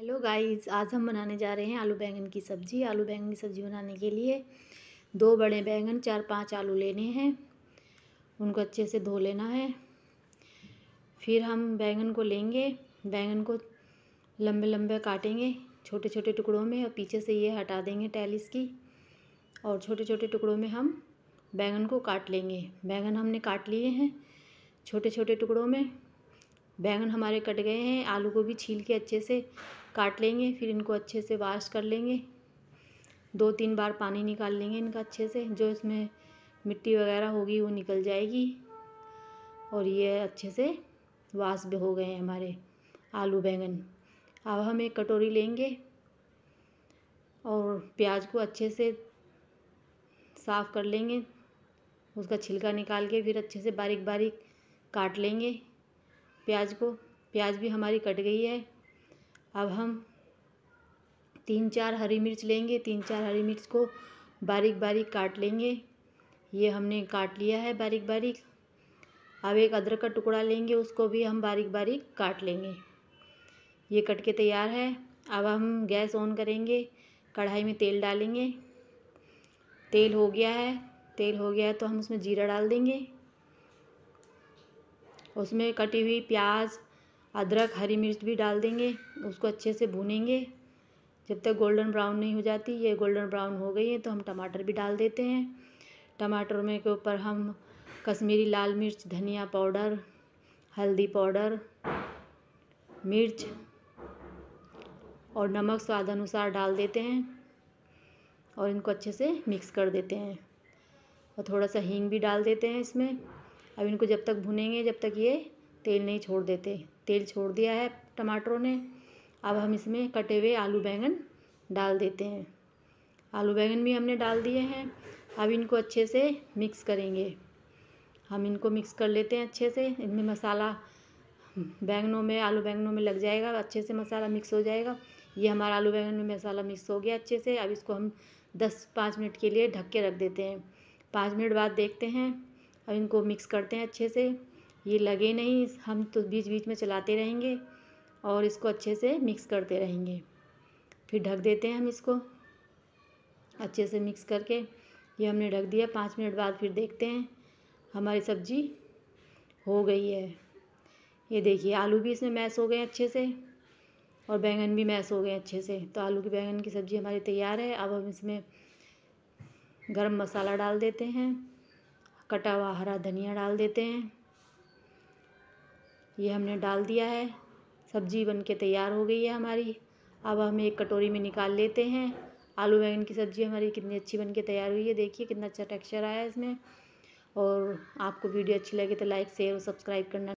hello guys आज हम बनाने जा रहे हैं आलू बैंगन की सब्ज़ी आलू बैंगन की सब्ज़ी बनाने के लिए दो बड़े बैंगन चार पांच आलू लेने हैं उनको अच्छे से धो लेना है फिर हम बैंगन को लेंगे बैंगन को लंबे लंबे काटेंगे छोटे छोटे टुकड़ों में और पीछे से ये हटा देंगे टैलिस की और छोटे छोटे टुकड़ों में हम बैंगन को काट लेंगे बैंगन हमने काट लिए हैं छोटे छोटे टुकड़ों में बैंगन हमारे कट गए हैं आलू को भी छील के अच्छे से काट लेंगे फिर इनको अच्छे से वाश कर लेंगे दो तीन बार पानी निकाल लेंगे इनका अच्छे से जो इसमें मिट्टी वगैरह होगी वो निकल जाएगी और ये अच्छे से वाश भी हो गए हैं हमारे आलू बैंगन अब हम एक कटोरी लेंगे और प्याज को अच्छे से साफ़ कर लेंगे उसका छिलका निकाल के फिर अच्छे से बारीक बारीक काट लेंगे प्याज को प्याज भी हमारी कट गई है अब हम तीन चार हरी मिर्च लेंगे तीन चार हरी मिर्च को बारीक बारीक काट लेंगे ये हमने काट लिया है बारीक बारीक अब एक अदरक का टुकड़ा लेंगे उसको भी हम बारीक बारीक काट लेंगे ये कट के तैयार है अब हम गैस ऑन करेंगे कढ़ाई में तेल डालेंगे तेल हो गया है तेल हो गया है तो हम उसमें जीरा डाल देंगे उसमें कटी हुई प्याज अदरक हरी मिर्च भी डाल देंगे उसको अच्छे से भूनेंगे जब तक गोल्डन ब्राउन नहीं हो जाती ये गोल्डन ब्राउन हो गई है तो हम टमाटर भी डाल देते हैं टमाटर में के ऊपर हम कश्मीरी लाल मिर्च धनिया पाउडर हल्दी पाउडर मिर्च और नमक स्वाद अनुसार डाल देते हैं और इनको अच्छे से मिक्स कर देते हैं और थोड़ा सा हींग भी डाल देते हैं इसमें अब इनको जब तक भुनेंगे जब तक ये तेल नहीं छोड़ देते तेल छोड़ दिया है टमाटरों ने अब हम इसमें कटे हुए आलू बैंगन डाल देते हैं आलू बैंगन भी हमने डाल दिए हैं अब इनको अच्छे से मिक्स करेंगे हम इनको मिक्स कर लेते हैं अच्छे से इनमें मसाला बैंगनों में आलू बैंगनों में लग जाएगा अच्छे से मसाला मिक्स हो जाएगा ये हमारा आलू बैंगन में मसाला मिक्स हो गया अच्छे से अब इसको हम दस पाँच मिनट के लिए ढक के रख देते हैं पाँच मिनट बाद देखते हैं अब इनको मिक्स करते हैं अच्छे से ये लगे नहीं हम तो बीच बीच में चलाते रहेंगे और इसको अच्छे से मिक्स करते रहेंगे फिर ढक देते हैं हम इसको अच्छे से मिक्स करके ये हमने ढक दिया पाँच मिनट बाद फिर देखते हैं हमारी सब्ज़ी हो गई है ये देखिए आलू भी इसमें मैश हो गए अच्छे से और बैंगन भी मैश हो गए अच्छे से तो आलू की बैंगन की सब्ज़ी हमारी तैयार है अब हम इसमें गरम मसाला डाल देते हैं कटा हुआ हरा धनिया डाल देते हैं ये हमने डाल दिया है सब्जी बनके तैयार हो गई है हमारी अब हम एक कटोरी में निकाल लेते हैं आलू बैंगन की सब्जी हमारी कितनी अच्छी के तैयार हुई है देखिए कितना अच्छा टेक्सचर आया है इसमें और आपको वीडियो अच्छी लगे तो लाइक शेयर और सब्सक्राइब करना